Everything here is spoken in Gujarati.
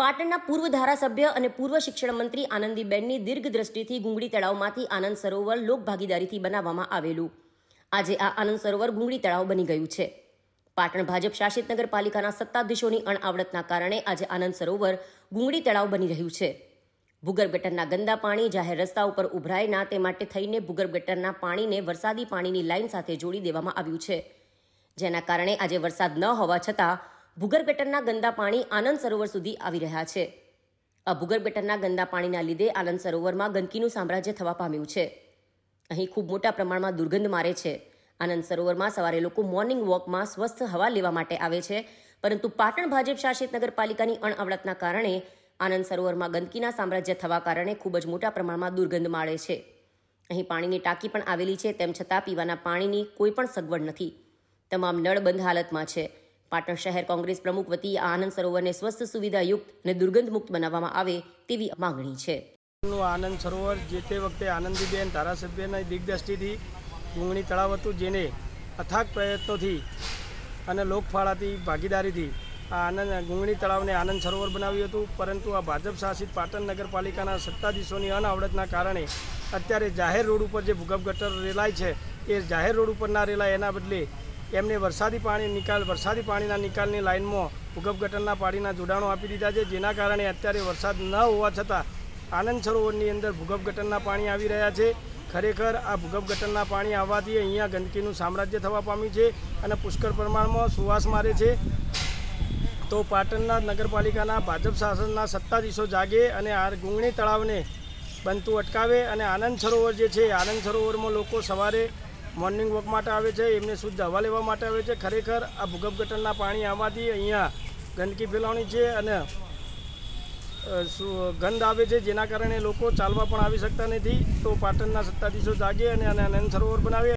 પાટણના પૂર્વ ધારાસભ્ય અને પૂર્વ શિક્ષણ મંત્રી આનંદીબેનની દીર્ઘ દ્રષ્ટિથી ગુંગળી તળાવમાંથી આનંદ સરોવર લોકભાગીદારીથી બનાવવામાં આવેલું આજે આ આનંદ સરોવર ગુંગળી તળાવ બની ગયું છે પાટણ ભાજપ શાસિત નગરપાલિકાના સત્તાધીશોની અણઆવડતના કારણે આજે આનંદ સરોવર ગુંગળી તળાવ બની રહ્યું છે ભૂગર્ભ ગટરના ગંદા પાણી જાહેર રસ્તા ઉપર ઉભરાય ના તે માટે થઈને ભૂગર્ભ ગટરના પાણીને વરસાદી પાણીની લાઇન સાથે જોડી દેવામાં આવ્યું છે જેના કારણે આજે વરસાદ ન હોવા છતાં ભૂગર્ભ ગટરના ગંદા પાણી આનંદ સરોવર સુધી આવી રહ્યા છે આ ભૂગર્ભ ગટરના ગંદા પાણીના લીધે આનંદ સરોવરમાં ગંદકીનું સામ્રાજ્ય થવા પામ્યું છે અહીં ખૂબ મોટા પ્રમાણમાં દુર્ગંધ મારે છે આનંદ સરોવરમાં સવારે લોકો મોર્નિંગ વોકમાં સ્વસ્થ હવા લેવા માટે આવે છે પરંતુ પાટણ ભાજપ શાસિત નગરપાલિકાની અણઅવડતના કારણે આનંદ સરોવરમાં ગંદકીના સામ્રાજ્ય થવા કારણે ખૂબ જ મોટા પ્રમાણમાં દુર્ગંધ માળે છે અહીં પાણીની ટાંકી પણ આવેલી છે તેમ છતાં પીવાના પાણીની કોઈ પણ સગવડ નથી તમામ નળ બંધ હાલતમાં છે પાટણ શહેર કોંગ્રેસ પ્રમુખ વતી આ આનંદ સરોવરને સ્વસ્થ સુવિધાયુક્ત અને દુર્ગંધ મુક્ત બનાવવામાં આવે તેવી માંગણી છે આનંદ સરોવર જે તે વખતે આનંદીબેન ધારાસભ્યના દિગ્દ્રષ્ટિથી ડુંગળી તળાવ હતું જેને અથાગ પ્રયત્નોથી અને લોકફાળાથી ભાગીદારીથી આ આનંદ ગુંગણી તળાવને આનંદ સરોવર બનાવ્યું હતું પરંતુ આ ભાજપ શાસિત પાટણ નગરપાલિકાના સત્તાધીશોની અનાવડતના કારણે અત્યારે જાહેર રોડ ઉપર જે ભૂગર્ભ ગટર રેલાય છે એ જાહેર રોડ ઉપરના રેલાય એના બદલે એમને વરસાદી પાણી નિકાલ વરસાદી પાણીના નિકાલની લાઇનમાં ભૂગર્ભગટનના પાણીના જોડાણો આપી દીધા છે જેના કારણે અત્યારે વરસાદ ન હોવા છતાં આનંદ સરોવરની અંદર ભૂગર્ભગટનના પાણી આવી રહ્યા છે ખરેખર આ ભૂગર્ભગટનના પાણી આવવાથી અહીંયા ગંદકીનું સામ્રાજ્ય થવા પામ્યું છે અને પુષ્કળ પ્રમાણમાં સુવાસ મારે છે તો પાટણના નગરપાલિકાના ભાજપ શાસનના સત્તાધીશો જાગે અને આ ગુંગણી તળાવને બનતું અટકાવે અને આનંદ સરોવર જે છે આનંદ સરોવરમાં લોકો સવારે મોર્નિંગ વોક માટે આવે છે એમને શુદ્ધ હવા લેવા માટે આવે છે ખરેખર આ ભૂગર્ભ ગટરના પાણી આવવાથી અહીંયા ગંદકી ફેલાવણી છે અને ગંધ આવે છે જેના કારણે લોકો ચાલવા પણ આવી શકતા નથી તો પાટણના સત્તાધીશો જાગે અને આનંદ સરોવર બનાવે